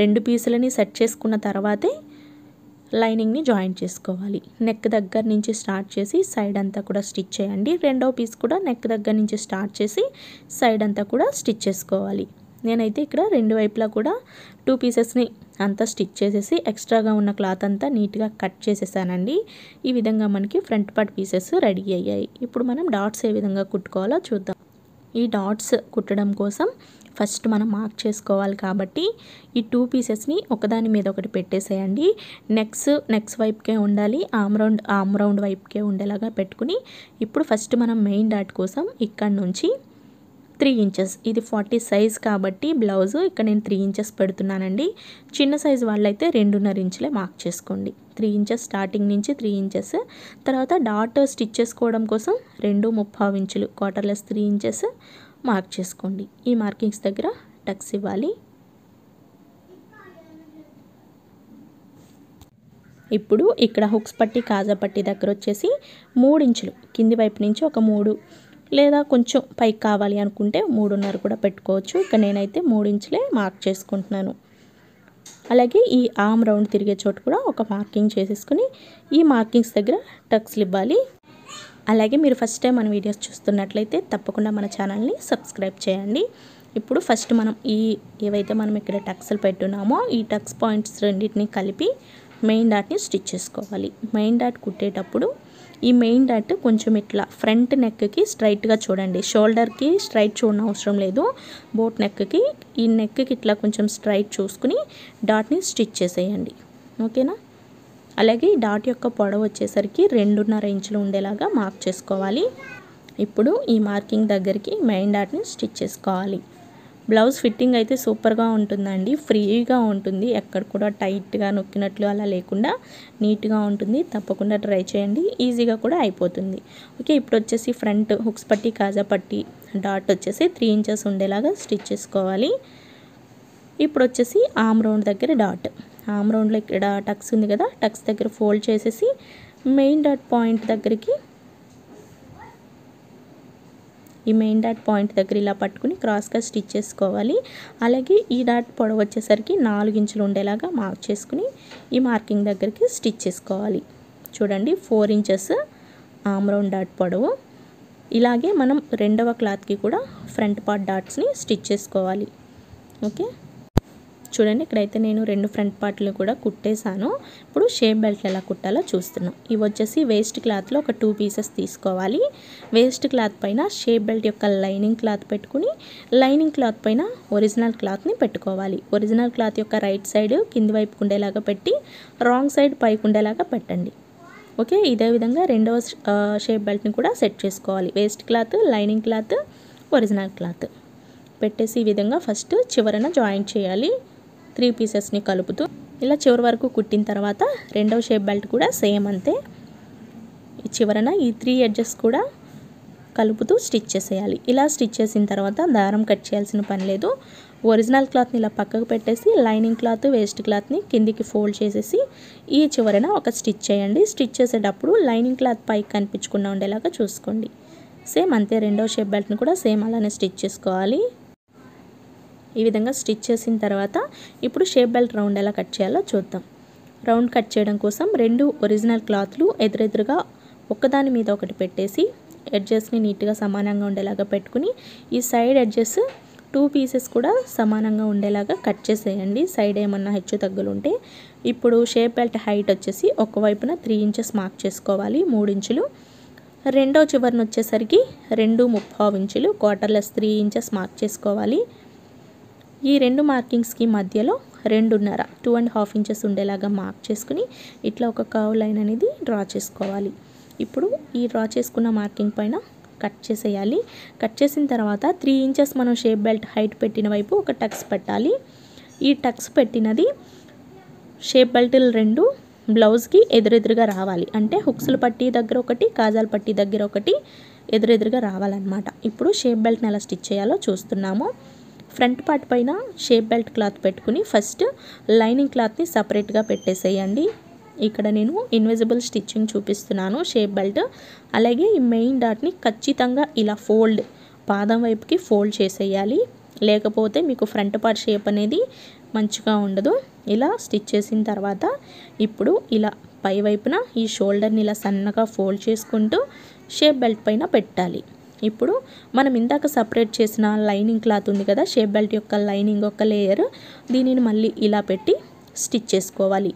రెండు పీసులని సెట్ చేసుకున్న తర్వాతే లైనింగ్ని జాయిన్ చేసుకోవాలి నెక్ దగ్గర నుంచి స్టార్ట్ చేసి సైడ్ అంతా కూడా స్టిచ్ చేయండి రెండో పీస్ కూడా నెక్ దగ్గర నుంచి స్టార్ట్ చేసి సైడ్ అంతా కూడా స్టిచ్ చేసుకోవాలి నేనైతే ఇక్కడ రెండు వైపులా కూడా టూ పీసెస్ని అంతా స్టిచ్ చేసేసి ఎక్స్ట్రాగా ఉన్న క్లాత్ అంతా నీట్గా కట్ చేసేసానండి ఈ విధంగా మనకి ఫ్రంట్ పార్ట్ పీసెస్ రెడీ అయ్యాయి ఇప్పుడు మనం డాట్స్ ఏ విధంగా కుట్టుకోవాలో చూద్దాం ఈ డాట్స్ కుట్టడం కోసం ఫస్ట్ మనం మార్క్ చేసుకోవాలి కాబట్టి ఈ టూ పీసెస్ని ఒకదాని మీద ఒకటి పెట్టేసేయండి నెక్స్ నెక్స్ట్ వైపుకే ఉండాలి ఆమ్ రౌండ్ ఆమ్ రౌండ్ వైపుకే ఉండేలాగా పెట్టుకుని ఇప్పుడు ఫస్ట్ మనం మెయిన్ డాట్ కోసం ఇక్కడ నుంచి త్రీ ఇంచెస్ ఇది ఫార్టీ సైజ్ కాబట్టి బ్లౌజ్ ఇక్కడ నేను త్రీ ఇంచెస్ పెడుతున్నానండి చిన్న సైజ్ వాళ్ళైతే రెండున్నర ఇంచులే మార్క్ చేసుకోండి త్రీ ఇంచెస్ స్టార్టింగ్ నుంచి త్రీ ఇంచెస్ తర్వాత డాట్ స్టిచ్ చేసుకోవడం కోసం రెండు ముప్పావు ఇంచులు క్వార్టర్లెస్ త్రీ ఇంచెస్ మార్క్ చేసుకోండి ఈ మార్కింగ్స్ దగ్గర టక్స్ ఇవ్వాలి ఇప్పుడు ఇక్కడ హుక్స్ పట్టి కాజా పట్టి దగ్గర వచ్చేసి మూడు ఇంచులు కింది వైపు నుంచి ఒక మూడు లేదా కొంచెం పైకి కావాలి అనుకుంటే మూడున్నర కూడా పెట్టుకోవచ్చు ఇక నేనైతే మూడించులే మార్క్ చేసుకుంటున్నాను అలాగే ఈ ఆమ్ రౌండ్ తిరిగే చోటు కూడా ఒక మార్కింగ్ చేసేసుకుని ఈ మార్కింగ్స్ దగ్గర టక్స్లు ఇవ్వాలి అలాగే మీరు ఫస్ట్ టైం మన వీడియోస్ చూస్తున్నట్లయితే తప్పకుండా మన ఛానల్ని సబ్స్క్రైబ్ చేయండి ఇప్పుడు ఫస్ట్ మనం ఈ ఏవైతే మనం ఇక్కడ టక్స్లు పెట్టున్నామో ఈ టక్స్ పాయింట్స్ రెండింటిని కలిపి మెయిన్ డాట్ని స్టిచ్ చేసుకోవాలి మెయిన్ డాట్ కుట్టేటప్పుడు ఈ మెయిన్ డాట్ కొంచెం ఇట్లా ఫ్రంట్ నెక్కి స్ట్రైట్గా చూడండి షోల్డర్కి స్ట్రైట్ చూడడం అవసరం లేదు బోట్ నెక్కి ఈ నెక్కి ఇట్లా కొంచెం స్ట్రైట్ చూసుకుని డాట్ని స్టిచ్ చేసేయండి ఓకేనా అలాగే ఈ డాట్ యొక్క పొడవ వచ్చేసరికి రెండున్నర ఇంచులు ఉండేలాగా మార్క్ చేసుకోవాలి ఇప్పుడు ఈ మార్కింగ్ దగ్గరికి మెయిన్ డాట్ని స్టిచ్ చేసుకోవాలి బ్లౌజ్ ఫిట్టింగ్ అయితే సూపర్గా ఉంటుందండి ఫ్రీగా ఉంటుంది ఎక్కడ కూడా టైట్గా నొక్కినట్లు అలా లేకుండా నీట్గా ఉంటుంది తప్పకుండా ట్రై చేయండి ఈజీగా కూడా అయిపోతుంది ఓకే ఇప్పుడు వచ్చేసి ఫ్రంట్ హుక్స్ పట్టి కాజా పట్టి డాట్ వచ్చేసి త్రీ ఇంచెస్ ఉండేలాగా స్టిచ్ చేసుకోవాలి ఇప్పుడు వచ్చేసి ఆమ్ రౌండ్ దగ్గర డాట్ ఆమ్ రౌండ్లో ఇక్కడ టక్స్ ఉంది కదా టక్స్ దగ్గర ఫోల్డ్ చేసేసి మెయిన్ డాట్ పాయింట్ దగ్గరికి ఈ మెయిన్ డాట్ పాయింట్ దగ్గర ఇలా పట్టుకుని క్రాస్గా స్టిచ్ చేసుకోవాలి అలాగే ఈ డాట్ పొడవు వచ్చేసరికి నాలుగు ఇంచులు ఉండేలాగా మార్క్ చేసుకుని ఈ మార్కింగ్ దగ్గరికి స్టిచ్ చేసుకోవాలి చూడండి ఫోర్ ఇంచెస్ ఆమ్రౌండ్ డాట్ పొడవు ఇలాగే మనం రెండవ క్లాత్కి కూడా ఫ్రంట్ పార్ట్ డాట్స్ని స్టిచ్ చేసుకోవాలి ఓకే చూడండి ఇక్కడైతే నేను రెండు ఫ్రంట్ పార్ట్లు కూడా కుట్టేశాను ఇప్పుడు షేప్ బెల్ట్లు ఎలా కుట్టాలో చూస్తున్నాం ఇవి వచ్చేసి వేస్ట్ క్లాత్లో ఒక టూ పీసెస్ తీసుకోవాలి వేస్ట్ క్లాత్ పైన షేప్ బెల్ట్ యొక్క లైనింగ్ క్లాత్ పెట్టుకుని లైనింగ్ క్లాత్ పైన ఒరిజినల్ క్లాత్ని పెట్టుకోవాలి ఒరిజినల్ క్లాత్ యొక్క రైట్ సైడ్ కింది వైపు ఉండేలాగా పెట్టి రాంగ్ సైడ్ పైకి ఉండేలాగా పెట్టండి ఓకే ఇదే విధంగా రెండవ షేప్ బెల్ట్ని కూడా సెట్ చేసుకోవాలి waste cloth lining cloth original cloth పెట్టేసి ఈ విధంగా ఫస్ట్ చివరన జాయిన్ చేయాలి త్రీ పీసెస్ని కలుపుతూ ఇలా చివరి వరకు కుట్టిన తర్వాత రెండవ షేప్ బెల్ట్ కూడా సేమ్ అంతే చివరన ఈ త్రీ ఎడ్జెస్ కూడా కలుపుతూ స్టిచ్ చేసేయాలి ఇలా స్టిచ్ చేసిన తర్వాత దారం కట్ చేయాల్సిన పని లేదు ఒరిజినల్ క్లాత్ని ఇలా పక్కకు పెట్టేసి లైనింగ్ క్లాత్ వేస్ట్ క్లాత్ని కిందికి ఫోల్డ్ చేసేసి ఈ చివరన ఒక స్టిచ్ చేయండి స్టిచ్ చేసేటప్పుడు లైనింగ్ క్లాత్ పైకి కనిపించకుండా ఉండేలాగా చూసుకోండి సేమ్ అంతే రెండో షేప్ బెల్ట్ని కూడా సేమ్ అలానే స్టిచ్ చేసుకోవాలి ఈ విధంగా స్టిచ్ చేసిన తర్వాత ఇప్పుడు షేప్ బెల్ట్ రౌండ్ ఎలా కట్ చేయాలో చూద్దాం రౌండ్ కట్ చేయడం కోసం రెండు ఒరిజినల్ క్లాత్లు ఎదురెదురుగా ఒకదాని మీద ఒకటి పెట్టేసి ఎడ్జెస్ని నీట్గా సమానంగా ఉండేలాగా పెట్టుకుని ఈ సైడ్ ఎడ్జెస్ టూ పీసెస్ కూడా సమానంగా ఉండేలాగా కట్ చేసేయండి సైడ్ ఏమన్నా హెచ్చు తగ్గులు ఉంటే ఇప్పుడు షేప్ బెల్ట్ హైట్ వచ్చేసి ఒకవైపున త్రీ ఇంచెస్ మార్క్ చేసుకోవాలి మూడు ఇంచులు రెండో చివరిని వచ్చేసరికి రెండు ముప్పావు ఇంచులు క్వార్టర్లెస్ త్రీ ఇంచెస్ మార్క్ చేసుకోవాలి ఈ రెండు మార్కింగ్స్కి మధ్యలో రెండున్నర టూ అండ్ హాఫ్ ఇంచెస్ ఉండేలాగా మార్క్ చేసుకుని ఇట్లా ఒక కర్వ్ లైన్ అనేది డ్రా చేసుకోవాలి ఇప్పుడు ఈ డ్రా చేసుకున్న మార్కింగ్ పైన కట్ చేసేయాలి కట్ చేసిన తర్వాత త్రీ ఇంచెస్ మనం షేప్ బెల్ట్ హైట్ పెట్టిన వైపు ఒక టక్స్ పెట్టాలి ఈ టక్స్ పెట్టినది షేప్ బెల్ట్లు రెండు బ్లౌజ్కి ఎదురెదురుగా రావాలి అంటే హుక్స్లు పట్టి దగ్గర ఒకటి కాజాల పట్టి దగ్గర ఒకటి ఎదురెదురుగా రావాలన్నమాట ఇప్పుడు షేప్ బెల్ట్ని ఎలా స్టిచ్ చేయాలో చూస్తున్నాము ఫ్రంట్ పార్ట్ పైన షేప్ బెల్ట్ క్లాత్ పెట్టుకుని ఫస్ట్ లైనింగ్ క్లాత్ని సపరేట్గా పెట్టేసేయండి ఇక్కడ నేను ఇన్విజిబుల్ స్టిచ్చింగ్ చూపిస్తున్నాను షేప్ బెల్ట్ అలాగే ఈ మెయిన్ డాట్ని ఖచ్చితంగా ఇలా ఫోల్డ్ పాదం వైపుకి ఫోల్డ్ చేసేయాలి లేకపోతే మీకు ఫ్రంట్ పార్ట్ షేప్ అనేది మంచిగా ఉండదు ఇలా స్టిచ్ చేసిన తర్వాత ఇప్పుడు ఇలా పై వైపున ఈ షోల్డర్ని ఇలా సన్నగా ఫోల్డ్ చేసుకుంటూ షేప్ బెల్ట్ పైన పెట్టాలి ఇప్పుడు మనం ఇందాక సపరేట్ చేసిన లైనింగ్ క్లాత్ ఉంది కదా షేప్ బెల్ట్ యొక్క లైనింగ్ ఒక లేయర్ దీనిని మళ్ళీ ఇలా పెట్టి స్టిచ్ చేసుకోవాలి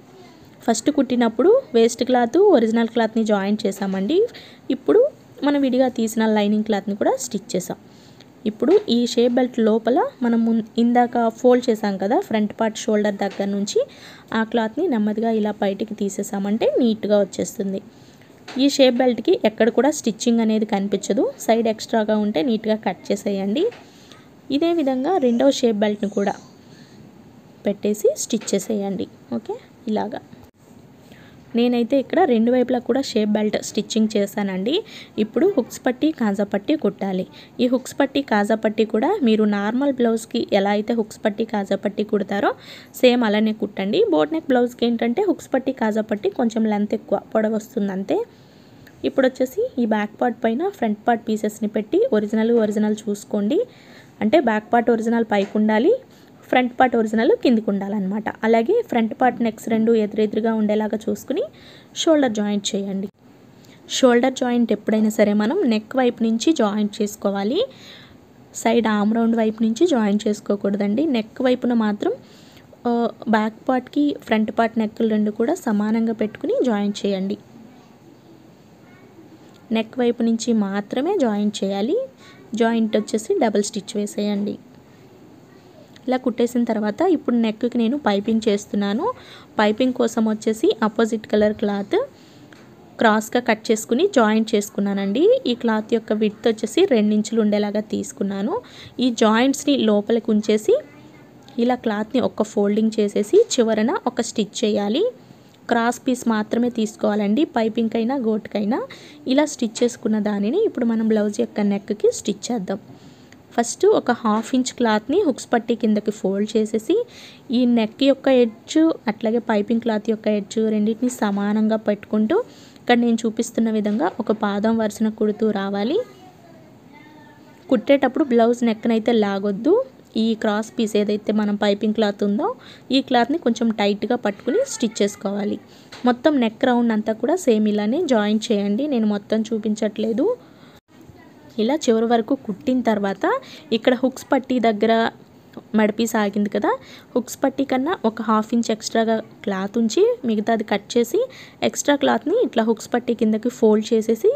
ఫస్ట్ కుట్టినప్పుడు వేస్ట్ క్లాత్ ఒరిజినల్ క్లాత్ని జాయిన్ చేసామండి ఇప్పుడు మనం విడిగా తీసిన లైనింగ్ క్లాత్ని కూడా స్టిచ్ చేసాం ఇప్పుడు ఈ షేప్ బెల్ట్ లోపల మనం ఇందాక ఫోల్డ్ చేసాం కదా ఫ్రంట్ పార్ట్ షోల్డర్ దగ్గర నుంచి ఆ క్లాత్ని నెమ్మదిగా ఇలా బయటికి తీసేసామంటే నీట్గా వచ్చేస్తుంది ఈ షేప్ బెల్ట్కి ఎక్కడ కూడా స్టిచ్చింగ్ అనేది కనిపించదు సైడ్ ఎక్స్ట్రాగా ఉంటే నీట్గా కట్ చేసేయండి ఇదే విధంగా రెండవ షేప్ బెల్ట్ని కూడా పెట్టేసి స్టిచ్ చేసేయండి ఓకే ఇలాగా నేనైతే ఇక్కడ రెండు వైపులా కూడా షేప్ బెల్ట్ స్టిచ్చింగ్ చేశానండి ఇప్పుడు హుక్స్ పట్టి కాజా పట్టి కుట్టాలి ఈ హుక్స్ పట్టి కాజా పట్టి కూడా మీరు నార్మల్ బ్లౌజ్కి ఎలా అయితే హుక్స్ పట్టి కాజా పట్టి కుడతారో సేమ్ అలానే కుట్టండి బోట్ నెక్ బ్లౌజ్కి ఏంటంటే హుక్స్ పట్టి కాజా పట్టి కొంచెం లెంత్ ఎక్కువ పొడవస్తుంది అంతే ఇప్పుడు వచ్చేసి ఈ బ్యాక్ పార్ట్ పైన ఫ్రంట్ పార్ట్ పీసెస్ని పెట్టి ఒరిజినల్ ఒరిజినల్ చూసుకోండి అంటే బ్యాక్ పార్ట్ ఒరిజినల్ పైకి ఉండాలి ఫ్రంట్ పార్ట్ ఒరిజినల్ కిందికి ఉండాలన్నమాట అలాగే ఫ్రంట్ పార్ట్ నెక్స్ రెండు ఎదురెదురుగా ఉండేలాగా చూసుకుని షోల్డర్ జాయింట్ చేయండి షోల్డర్ జాయింట్ ఎప్పుడైనా సరే మనం నెక్ వైపు నుంచి జాయింట్ చేసుకోవాలి సైడ్ ఆమ్ రౌండ్ వైపు నుంచి జాయింట్ చేసుకోకూడదండి నెక్ వైపున మాత్రం బ్యాక్ పార్ట్కి ఫ్రంట్ పార్ట్ నెక్కులు రెండు కూడా సమానంగా పెట్టుకుని జాయింట్ చేయండి నెక్ వైపు నుంచి మాత్రమే జాయింట్ చేయాలి జాయింట్ వచ్చేసి డబుల్ స్టిచ్ వేసేయండి ఇలా కుట్టేసిన తర్వాత ఇప్పుడు నెక్కి నేను పైపింగ్ చేస్తున్నాను పైపింగ్ కోసం వచ్చేసి అపోజిట్ కలర్ క్లాత్ క్రాస్గా కట్ చేసుకుని జాయింట్ చేసుకున్నానండి ఈ క్లాత్ యొక్క విడ్త్ వచ్చేసి రెండించులు ఉండేలాగా తీసుకున్నాను ఈ జాయింట్స్ని లోపలికి ఉంచేసి ఇలా క్లాత్ని ఒక్క ఫోల్డింగ్ చేసేసి చివరన ఒక స్టిచ్ చేయాలి క్రాస్ పీస్ మాత్రమే తీసుకోవాలండి పైపింగ్ అయినా గోట్కైనా ఇలా స్టిచ్ చేసుకున్న దానిని ఇప్పుడు మనం బ్లౌజ్ యొక్క నెక్కి స్టిచ్ చేద్దాం ఫస్ట్ ఒక హాఫ్ ఇంచ్ క్లాత్ని హుక్స్ పట్టి కిందకి ఫోల్డ్ చేసేసి ఈ నెక్ యొక్క ఎడ్జ్ అట్లాగే పైపింగ్ క్లాత్ యొక్క ఎడ్జ్ రెండింటిని సమానంగా పెట్టుకుంటూ ఇక్కడ నేను చూపిస్తున్న విధంగా ఒక పాదం వరుసన కుడుతూ రావాలి కుట్టేటప్పుడు బ్లౌజ్ అయితే లాగొద్దు ఈ క్రాస్ పీస్ ఏదైతే మనం పైపింగ్ క్లాత్ ఉందో ఈ క్లాత్ని కొంచెం టైట్గా పట్టుకుని స్టిచ్ చేసుకోవాలి మొత్తం నెక్ రౌండ్ అంతా కూడా సేమ్ ఇలానే జాయిన్ చేయండి నేను మొత్తం చూపించట్లేదు ఇలా చివరి వరకు కుట్టిన తర్వాత ఇక్కడ హుక్స్ పట్టి దగ్గర మడిపి సాగింది కదా హుక్స్ పట్టి కన్నా ఒక హాఫ్ ఇంచ్ ఎక్స్ట్రాగా క్లాత్ ఉంచి మిగతాది కట్ చేసి ఎక్స్ట్రా క్లాత్ని ఇట్లా హుక్స్ పట్టి కిందకి ఫోల్డ్ చేసేసి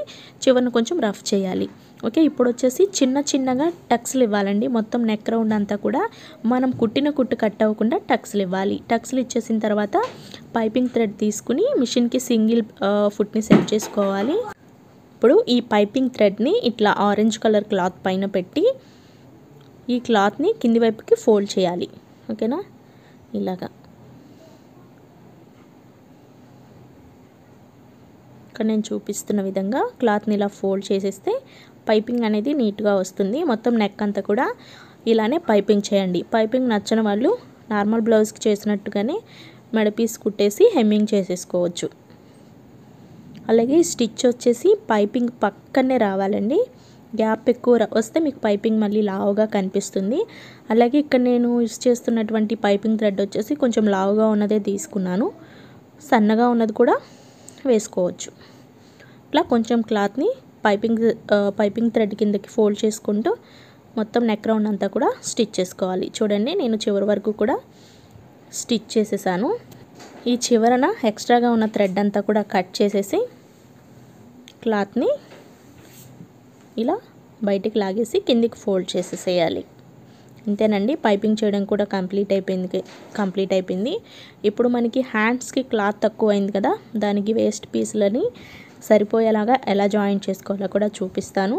చివరిని కొంచెం రఫ్ చేయాలి ఓకే ఇప్పుడు వచ్చేసి చిన్న చిన్నగా టక్స్లు ఇవ్వాలండి మొత్తం నెక్ రౌండ్ అంతా కూడా మనం కుట్టిన కుట్టు కట్ అవ్వకుండా టక్స్లు ఇవ్వాలి టక్స్లు ఇచ్చేసిన తర్వాత పైపింగ్ థ్రెడ్ తీసుకుని మిషన్కి సింగిల్ ఫుట్ని సెట్ చేసుకోవాలి ఇప్పుడు ఈ పైపింగ్ థ్రెడ్ని ఇట్లా ఆరెంజ్ కలర్ క్లాత్ పైన పెట్టి ఈ క్లాత్ని కింది వైపుకి ఫోల్డ్ చేయాలి ఓకేనా ఇలాగా ఇక్కడ నేను చూపిస్తున్న విధంగా క్లాత్ని ఇలా ఫోల్డ్ చేసేస్తే పైపింగ్ అనేది నీట్గా వస్తుంది మొత్తం నెక్ అంతా కూడా ఇలానే పైపింగ్ చేయండి పైపింగ్ నచ్చని వాళ్ళు నార్మల్ బ్లౌజ్కి చేసినట్టుగానే మెడపీస్ కుట్టేసి హెమ్మింగ్ చేసేసుకోవచ్చు అలాగే స్టిచ్ వచ్చేసి పైపింగ్ పక్కనే రావాలండి గ్యాప్ ఎక్కువ వస్తే మీకు పైపింగ్ మళ్ళీ లావుగా కనిపిస్తుంది అలాగే ఇక్కడ నేను యూస్ చేస్తున్నటువంటి పైపింగ్ థ్రెడ్ వచ్చేసి కొంచెం లావుగా ఉన్నదే తీసుకున్నాను సన్నగా ఉన్నది కూడా వేసుకోవచ్చు ఇట్లా కొంచెం క్లాత్ని పైపింగ్ పైపింగ్ థ్రెడ్ కిందకి ఫోల్డ్ చేసుకుంటూ మొత్తం నెక్ రౌండ్ అంతా కూడా స్టిచ్ చేసుకోవాలి చూడండి నేను చివరి వరకు కూడా స్టిచ్ చేసేసాను ఈ చివరన ఎక్స్ట్రాగా ఉన్న థ్రెడ్ అంతా కూడా కట్ చేసేసి క్లాత్ని ఇలా బయటికి లాగేసి కిందికి ఫోల్డ్ చేసేసేయాలి అంతేనండి పైపింగ్ చేయడం కూడా కంప్లీట్ అయిపోయింది కంప్లీట్ అయిపోయింది ఇప్పుడు మనకి హ్యాండ్స్కి క్లాత్ తక్కువైంది కదా దానికి వేస్ట్ పీస్లని సరిపోయేలాగా ఎలా జాయిన్ చేసుకోవాలో కూడా చూపిస్తాను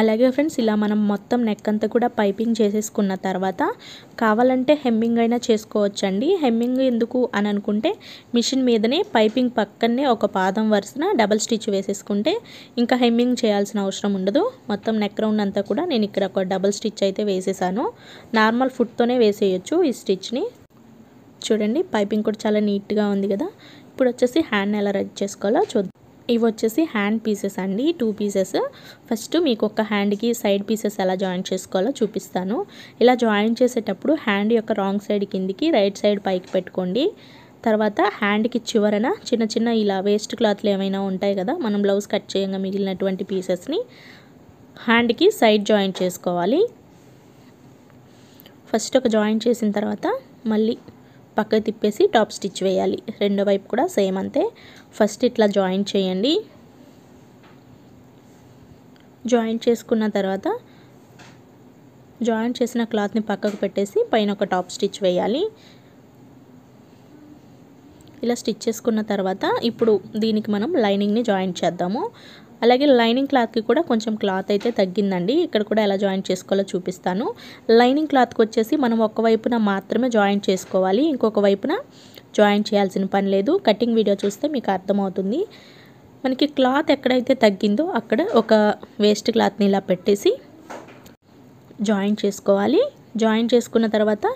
అలాగే ఫ్రెండ్స్ ఇలా మనం మొత్తం నెక్ అంతా కూడా పైపింగ్ చేసేసుకున్న తర్వాత కావాలంటే హెమ్మింగ్ అయినా చేసుకోవచ్చండి హెమ్మింగ్ ఎందుకు అని అనుకుంటే మిషన్ మీదనే పైపింగ్ పక్కనే ఒక పాదం వరుసన డబల్ స్టిచ్ వేసేసుకుంటే ఇంకా హెమ్మింగ్ చేయాల్సిన అవసరం ఉండదు మొత్తం నెక్ రౌండ్ అంతా కూడా నేను ఇక్కడ ఒక డబల్ స్టిచ్ అయితే వేసేసాను నార్మల్ ఫుట్తోనే వేసేయచ్చు ఈ స్టిచ్ని చూడండి పైపింగ్ కూడా చాలా నీట్గా ఉంది కదా ఇప్పుడు వచ్చేసి హ్యాండ్ ఎలా రెడ్ చేసుకోవాలో చూద్దాం ఇవి వచ్చేసి హ్యాండ్ పీసెస్ అండి టూ పీసెస్ ఫస్ట్ మీకు ఒక హ్యాండ్కి సైడ్ పీసెస్ ఎలా జాయిన్ చేసుకోవాలో చూపిస్తాను ఇలా జాయిన్ చేసేటప్పుడు హ్యాండ్ యొక్క రాంగ్ సైడ్ కిందికి రైట్ సైడ్ పైకి పెట్టుకోండి తర్వాత హ్యాండ్కి చివరన చిన్న చిన్న ఇలా వేస్ట్ క్లాత్లు ఏమైనా ఉంటాయి కదా మనం బ్లౌజ్ కట్ చేయంగా మిగిలినటువంటి పీసెస్ని హ్యాండ్కి సైడ్ జాయిన్ చేసుకోవాలి ఫస్ట్ ఒక జాయిన్ చేసిన తర్వాత మళ్ళీ పక్కకి తిప్పేసి టాప్ స్టిచ్ వేయాలి రెండో వైపు కూడా సేమ్ అంతే ఫస్ట్ ఇట్లా జాయిన్ చేయండి జాయిన్ చేసుకున్న తర్వాత జాయిన్ చేసిన క్లాత్ని పక్కకు పెట్టేసి పైన ఒక టాప్ స్టిచ్ వేయాలి ఇలా స్టిచ్ చేసుకున్న తర్వాత ఇప్పుడు దీనికి మనం లైనింగ్ని జాయిన్ చేద్దాము అలాగే లైనింగ్ క్లాత్కి కూడా కొంచెం క్లాత్ అయితే తగ్గిందండి ఇక్కడ కూడా ఎలా జాయిన్ చేసుకోవాలో చూపిస్తాను లైనింగ్ క్లాత్కి వచ్చేసి మనం ఒక వైపున మాత్రమే జాయిన్ చేసుకోవాలి ఇంకొక వైపున జాయిన్ చేయాల్సిన పని లేదు కటింగ్ వీడియో చూస్తే మీకు అర్థమవుతుంది మనకి క్లాత్ ఎక్కడైతే తగ్గిందో అక్కడ ఒక వేస్ట్ క్లాత్ని ఇలా పెట్టేసి జాయిన్ చేసుకోవాలి జాయిన్ చేసుకున్న తర్వాత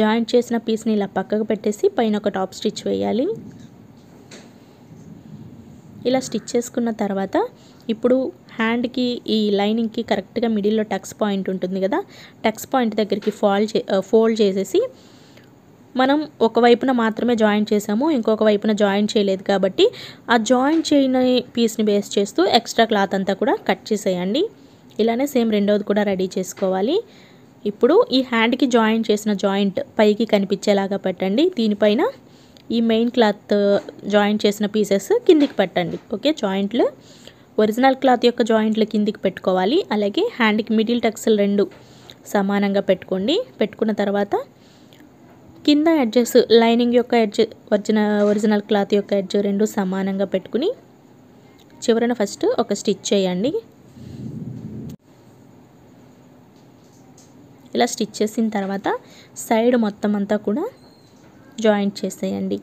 జాయింట్ చేసిన పీస్ని ఇలా పక్కకు పెట్టేసి పైన ఒక టాప్ స్టిచ్ వేయాలి ఇలా స్టిచ్ చేసుకున్న తర్వాత ఇప్పుడు హ్యాండ్కి ఈ లైనింగ్కి కరెక్ట్గా మిడిల్లో టక్స్ పాయింట్ ఉంటుంది కదా టక్స్ పాయింట్ దగ్గరికి ఫాల్ ఫోల్డ్ చేసేసి మనం ఒకవైపున మాత్రమే జాయిన్ చేసాము ఇంకొక వైపున జాయిన్ చేయలేదు కాబట్టి ఆ జాయిన్ చేయని పీస్ని బేస్ చేస్తూ ఎక్స్ట్రా క్లాత్ అంతా కూడా కట్ చేసేయండి ఇలానే సేమ్ రెండవది కూడా రెడీ చేసుకోవాలి ఇప్పుడు ఈ హ్యాండ్కి జాయిన్ చేసిన జాయింట్ పైకి కనిపించేలాగా పెట్టండి దీనిపైన ఈ మెయిన్ క్లాత్ జాయింట్ చేసిన పీసెస్ కిందికి పెట్టండి ఓకే జాయింట్లు ఒరిజినల్ క్లాత్ యొక్క జాయింట్లు కిందికి పెట్టుకోవాలి అలాగే హ్యాండ్కి మిడిల్ టక్స్లు రెండు సమానంగా పెట్టుకోండి పెట్టుకున్న తర్వాత కింద ఎడ్జెస్ లైనింగ్ యొక్క ఎడ్జ్ ఒరిజిన ఒరిజినల్ క్లాత్ యొక్క ఎడ్జ్ రెండు సమానంగా పెట్టుకుని చివరన ఫస్ట్ ఒక స్టిచ్ చేయండి ఇలా స్టిచ్ చేసిన తర్వాత సైడ్ మొత్తం అంతా కూడా జాయింట్ చేసేయండి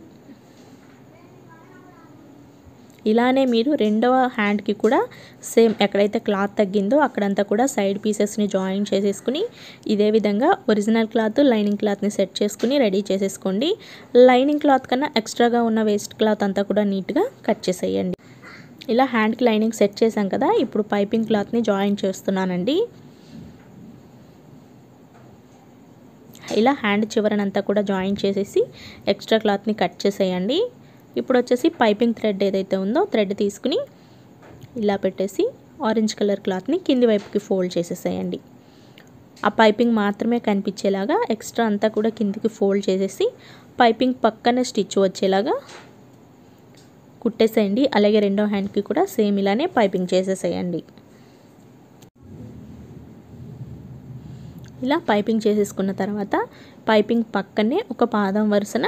ఇలానే మీరు రెండవ హ్యాండ్కి కూడా సేమ్ ఎక్కడైతే క్లాత్ తగ్గిందో అక్కడంతా కూడా సైడ్ పీసెస్ని జాయిన్ చేసేసుకుని ఇదే విధంగా ఒరిజినల్ క్లాత్ లైనింగ్ క్లాత్ని సెట్ చేసుకుని రెడీ చేసేసుకోండి లైనింగ్ క్లాత్ కన్నా ఎక్స్ట్రాగా ఉన్న వేస్ట్ క్లాత్ అంతా కూడా నీట్గా కట్ చేసేయండి ఇలా హ్యాండ్కి లైనింగ్ సెట్ చేశాం కదా ఇప్పుడు పైపింగ్ క్లాత్ని జాయిన్ చేస్తున్నానండి ఇలా హ్యాండ్ చివరనంతా కూడా జాయిన్ చేసేసి ఎక్స్ట్రా క్లాత్ని కట్ చేసేయండి ఇప్పుడు వచ్చేసి పైపింగ్ థ్రెడ్ ఏదైతే ఉందో థ్రెడ్ తీసుకుని ఇలా పెట్టేసి ఆరెంజ్ కలర్ క్లాత్ని కింది వైపుకి ఫోల్డ్ చేసేసేయండి ఆ పైపింగ్ మాత్రమే కనిపించేలాగా ఎక్స్ట్రా అంతా కూడా కిందికి ఫోల్డ్ చేసేసి పైపింగ్ పక్కనే స్టిచ్ వచ్చేలాగా కుట్టేసేయండి అలాగే రెండో హ్యాండ్కి కూడా సేమ్ ఇలానే పైపింగ్ చేసేసేయండి ఇలా పైపింగ్ చేసేసుకున్న తర్వాత పైపింగ్ పక్కనే ఒక పాదం వరుసన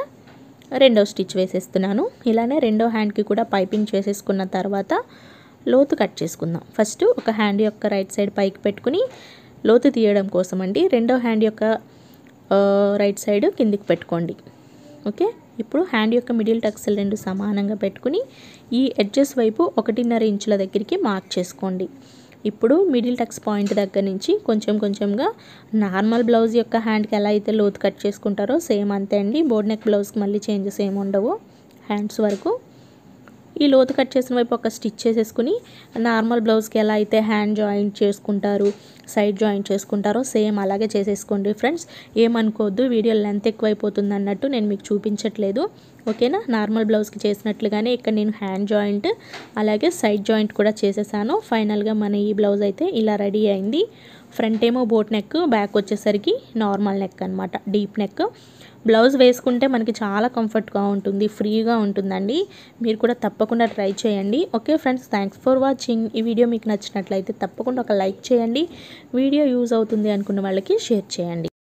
రెండో స్టిచ్ వేసేస్తున్నాను ఇలానే రెండో హ్యాండ్కి కూడా పైపింగ్ చేసేసుకున్న తర్వాత లోతు కట్ చేసుకుందాం ఫస్ట్ ఒక హ్యాండ్ యొక్క రైట్ సైడ్ పైకి పెట్టుకుని లోతు తీయడం కోసం అండి రెండో హ్యాండ్ యొక్క రైట్ సైడ్ కిందికి పెట్టుకోండి ఓకే ఇప్పుడు హ్యాండ్ యొక్క మిడిల్ టక్సల్ రెండు సమానంగా పెట్టుకుని ఈ ఎడ్జెస్ వైపు ఒకటిన్నర ఇంచుల దగ్గరికి మార్క్ చేసుకోండి ఇప్పుడు మిడిల్ టక్స్ పాయింట్ దగ్గర నుంచి కొంచెం కొంచెంగా నార్మల్ బ్లౌజ్ యొక్క హ్యాండ్కి ఎలా అయితే లోతు కట్ చేసుకుంటారో సేమ్ అంతే అండి బోర్డ్ నెక్ బ్లౌజ్కి మళ్ళీ చేంజెస్ ఏమి ఉండవు హ్యాండ్స్ వరకు ఈ లోతు కట్ చేసిన వైపు ఒక స్టిచ్ చేసేసుకుని నార్మల్ బ్లౌజ్కి ఎలా అయితే హ్యాండ్ జాయింట్ చేసుకుంటారు సైడ్ జాయింట్ చేసుకుంటారో సేమ్ అలాగే చేసేసుకోండి ఫ్రెండ్స్ ఏమనుకోవద్దు వీడియో లెంత్ ఎక్కువైపోతుంది అన్నట్టు నేను మీకు చూపించట్లేదు ఓకేనా నార్మల్ బ్లౌజ్కి చేసినట్లుగానే ఇక్కడ నేను హ్యాండ్ జాయింట్ అలాగే సైడ్ జాయింట్ కూడా చేసేసాను ఫైనల్గా మన ఈ బ్లౌజ్ అయితే ఇలా రెడీ అయింది ఫ్రంట్ ఏమో బోట్ నెక్ బ్యాక్ వచ్చేసరికి నార్మల్ నెక్ అనమాట డీప్ నెక్ బ్లౌజ్ వేసుకుంటే మనకి చాలా కంఫర్ట్గా ఉంటుంది ఫ్రీగా ఉంటుందండి మీరు కూడా తప్పకుండా ట్రై చేయండి okay friends thanks for watching ఈ వీడియో మీకు నచ్చినట్లయితే తప్పకుండా ఒక లైక్ చేయండి వీడియో యూజ్ అవుతుంది అనుకున్న వాళ్ళకి షేర్ చేయండి